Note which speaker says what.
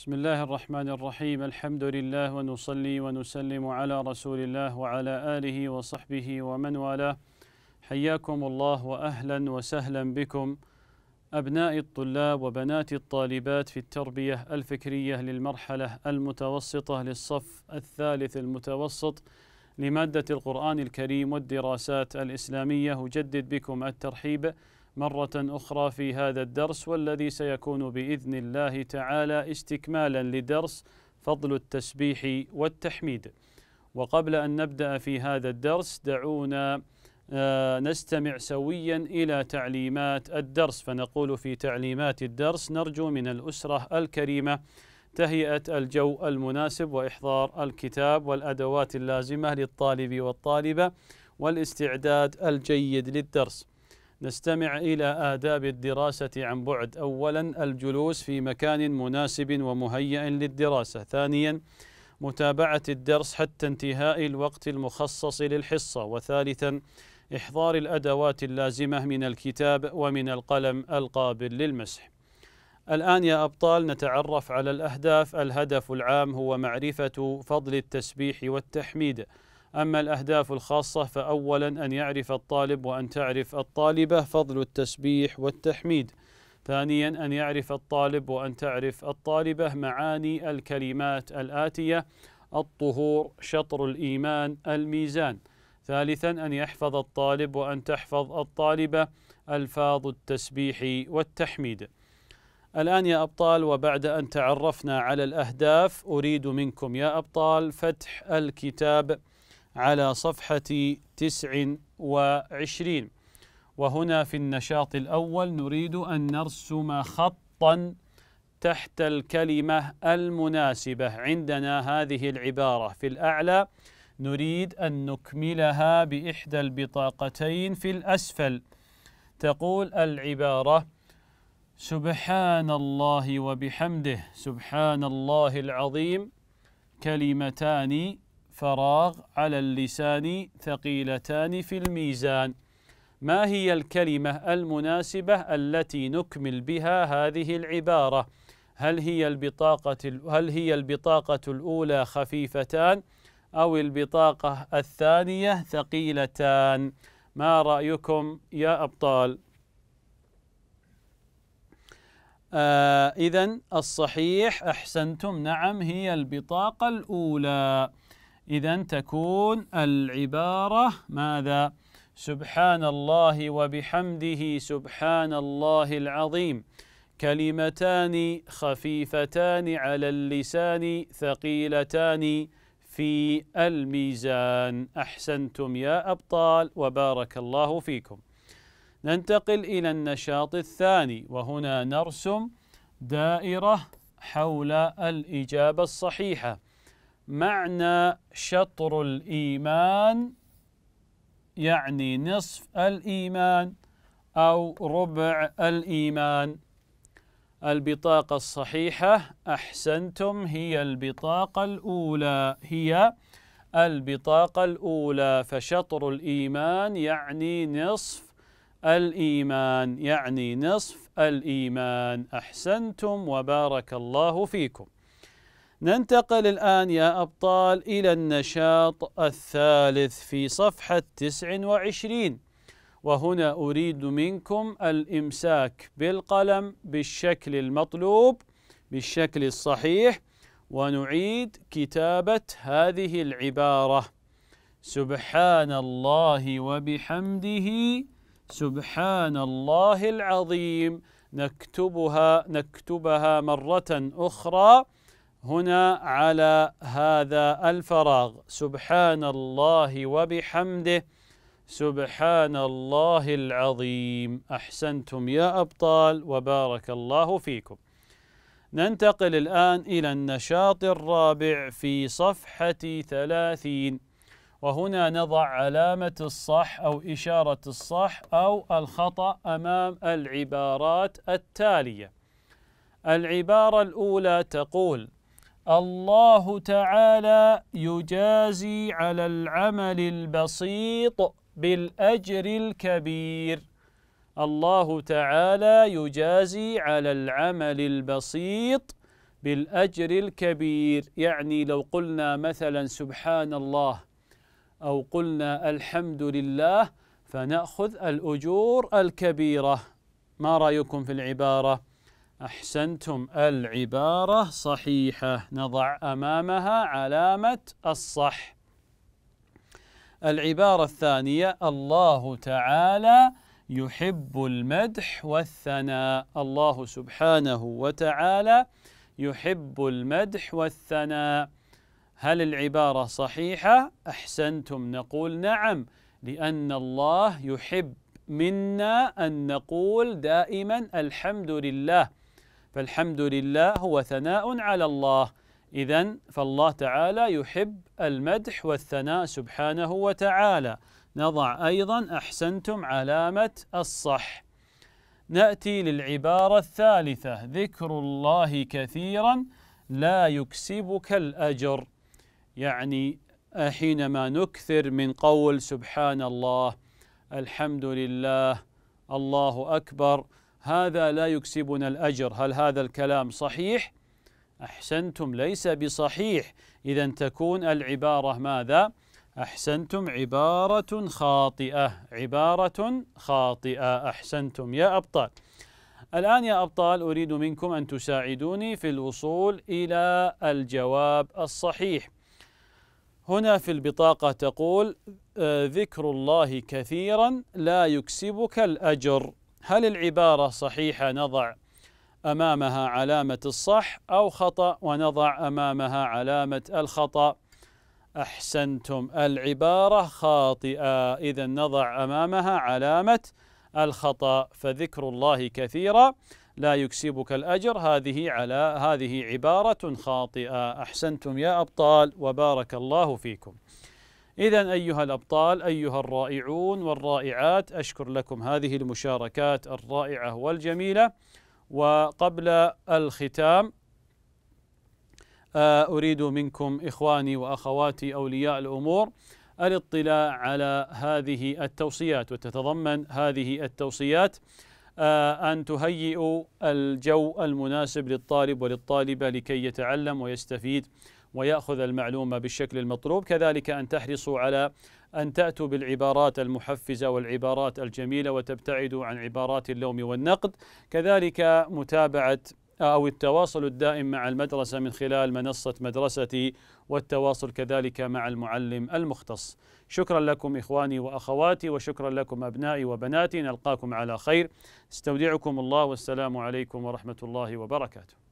Speaker 1: بسم الله الرحمن الرحيم الحمد لله ونصلي ونسلم على رسول الله وعلى آله وصحبه ومن والاه حياكم الله وأهلا وسهلا بكم أبناء الطلاب وبنات الطالبات في التربية الفكرية للمرحلة المتوسطة للصف الثالث المتوسط لمادة القرآن الكريم والدراسات الإسلامية أجدد بكم الترحيب مرة أخرى في هذا الدرس والذي سيكون بإذن الله تعالى استكمالا لدرس فضل التسبيح والتحميد وقبل أن نبدأ في هذا الدرس دعونا آه، نستمع سويا إلى تعليمات الدرس فنقول في تعليمات الدرس نرجو من الأسرة الكريمة تهيئة الجو المناسب وإحضار الكتاب والأدوات اللازمة للطالب والطالبة والاستعداد الجيد للدرس نستمع إلى آداب الدراسة عن بعد أولا الجلوس في مكان مناسب ومهيأ للدراسة ثانيا متابعة الدرس حتى انتهاء الوقت المخصص للحصة وثالثا إحضار الأدوات اللازمة من الكتاب ومن القلم القابل للمسح الآن يا أبطال نتعرف على الأهداف الهدف العام هو معرفة فضل التسبيح والتحميد أما الأهداف الخاصة فأولا أن يعرف الطالب وأن تعرف الطالبة فضل التسبيح والتحميد ثانيا أن يعرف الطالب وأن تعرف الطالبة معاني الكلمات الآتية الطهور شطر الإيمان الميزان ثالثا أن يحفظ الطالب وأن تحفظ الطالبة ألفاظ التسبيح والتحميد الآن يا أبطال وبعد أن تعرفنا على الأهداف أريد منكم يا أبطال فتح الكتاب على صفحة تسع وعشرين وهنا في النشاط الأول نريد أن نرسم خطا تحت الكلمة المناسبة عندنا هذه العبارة في الأعلى نريد أن نكملها بإحدى البطاقتين في الأسفل تقول العبارة سبحان الله وبحمده سبحان الله العظيم كلمتان فراغ على اللسان ثقيلتان في الميزان ما هي الكلمة المناسبة التي نكمل بها هذه العبارة هل هي البطاقة هل هي البطاقة الأولى خفيفتان أو البطاقة الثانية ثقيلتان ما رأيكم يا أبطال آه إذا الصحيح أحسنتم نعم هي البطاقة الأولى إذا تكون العبارة ماذا؟ سبحان الله وبحمده سبحان الله العظيم كلمتان خفيفتان على اللسان ثقيلتان في الميزان احسنتم يا ابطال وبارك الله فيكم ننتقل الى النشاط الثاني وهنا نرسم دائره حول الاجابه الصحيحه معنى شطر الإيمان يعني نصف الإيمان أو ربع الإيمان البطاقة الصحيحة أحسنتم هي البطاقة الأولى هي البطاقة الأولى فشطر الإيمان يعني نصف الإيمان يعني نصف الإيمان أحسنتم وبارك الله فيكم ننتقل الآن يا أبطال إلى النشاط الثالث في صفحة 29 وهنا أريد منكم الإمساك بالقلم بالشكل المطلوب بالشكل الصحيح ونعيد كتابة هذه العبارة سبحان الله وبحمده سبحان الله العظيم نكتبها نكتبها مرة أخرى هنا على هذا الفراغ سبحان الله وبحمده سبحان الله العظيم أحسنتم يا أبطال وبارك الله فيكم ننتقل الآن إلى النشاط الرابع في صفحة ثلاثين وهنا نضع علامة الصح أو إشارة الصح أو الخطأ أمام العبارات التالية العبارة الأولى تقول الله تعالى يجازي على العمل البسيط بالأجر الكبير الله تعالى يجازي على العمل البسيط بالأجر الكبير يعني لو قلنا مثلا سبحان الله أو قلنا الحمد لله فنأخذ الأجور الكبيرة ما رأيكم في العبارة؟ أحسنتم العبارة صحيحة نضع أمامها علامة الصح العبارة الثانية الله تعالى يحب المدح والثناء الله سبحانه وتعالى يحب المدح والثناء هل العبارة صحيحة؟ أحسنتم نقول نعم لأن الله يحب منا أن نقول دائما الحمد لله فالحمد لله هو ثناء على الله إذا فالله تعالى يحب المدح والثناء سبحانه وتعالى نضع أيضا أحسنتم علامة الصح نأتي للعبارة الثالثة ذكر الله كثيرا لا يكسبك الأجر يعني حينما نكثر من قول سبحان الله الحمد لله الله أكبر هذا لا يكسبنا الأجر هل هذا الكلام صحيح؟ أحسنتم ليس بصحيح إذا تكون العبارة ماذا؟ أحسنتم عبارة خاطئة عبارة خاطئة أحسنتم يا أبطال الآن يا أبطال أريد منكم أن تساعدوني في الوصول إلى الجواب الصحيح هنا في البطاقة تقول آه، ذكر الله كثيرا لا يكسبك الأجر هل العبارة صحيحة نضع أمامها علامة الصح أو خطأ ونضع أمامها علامة الخطأ أحسنتم العبارة خاطئة إذا نضع أمامها علامة الخطأ فذكر الله كثيرا لا يكسبك الأجر هذه على هذه عبارة خاطئة أحسنتم يا أبطال وبارك الله فيكم إذا أيها الأبطال أيها الرائعون والرائعات أشكر لكم هذه المشاركات الرائعة والجميلة وقبل الختام آه، أريد منكم إخواني وأخواتي أولياء الأمور الاطلاع على هذه التوصيات وتتضمن هذه التوصيات آه، أن تهيئوا الجو المناسب للطالب وللطالبة لكي يتعلم ويستفيد ويأخذ المعلومة بالشكل المطلوب كذلك أن تحرصوا على أن تأتوا بالعبارات المحفزة والعبارات الجميلة وتبتعدوا عن عبارات اللوم والنقد كذلك متابعة أو التواصل الدائم مع المدرسة من خلال منصة مدرستي والتواصل كذلك مع المعلم المختص شكرا لكم إخواني وأخواتي وشكرا لكم أبنائي وبناتي نلقاكم على خير استودعكم الله والسلام عليكم ورحمة الله وبركاته